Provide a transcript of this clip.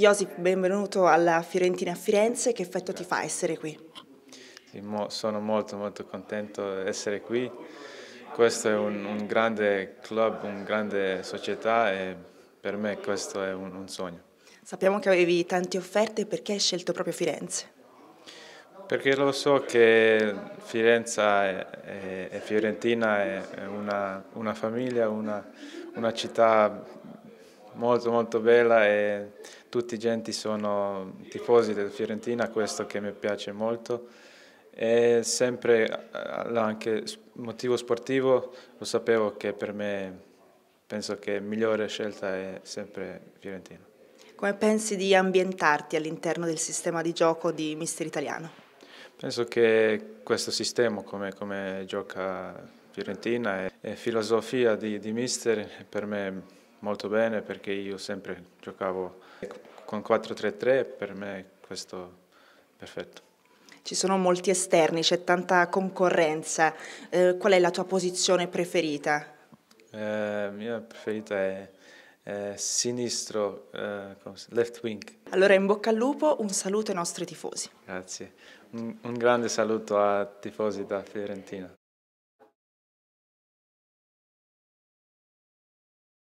Josip, benvenuto alla Fiorentina a Firenze, che effetto ti fa essere qui? Sì, mo sono molto molto contento di essere qui, questo è un, un grande club, una grande società e per me questo è un, un sogno. Sappiamo che avevi tante offerte, perché hai scelto proprio Firenze? Perché lo so che Firenze e Fiorentina è una, una famiglia, una, una città molto molto bella e tutti i genti sono tifosi del Fiorentina, questo che mi piace molto. E sempre eh, anche motivo sportivo lo sapevo che per me penso che la migliore scelta è sempre Fiorentina. Come pensi di ambientarti all'interno del sistema di gioco di Mister Italiano? Penso che questo sistema, come, come gioca Fiorentina, e, e filosofia di, di Mister, per me molto bene perché io sempre giocavo con 4-3-3 per me questo è perfetto. Ci sono molti esterni, c'è tanta concorrenza, eh, qual è la tua posizione preferita? La eh, mia preferita è, è sinistro, eh, left wing. Allora in bocca al lupo, un saluto ai nostri tifosi. Grazie, un, un grande saluto a tifosi da Fiorentina.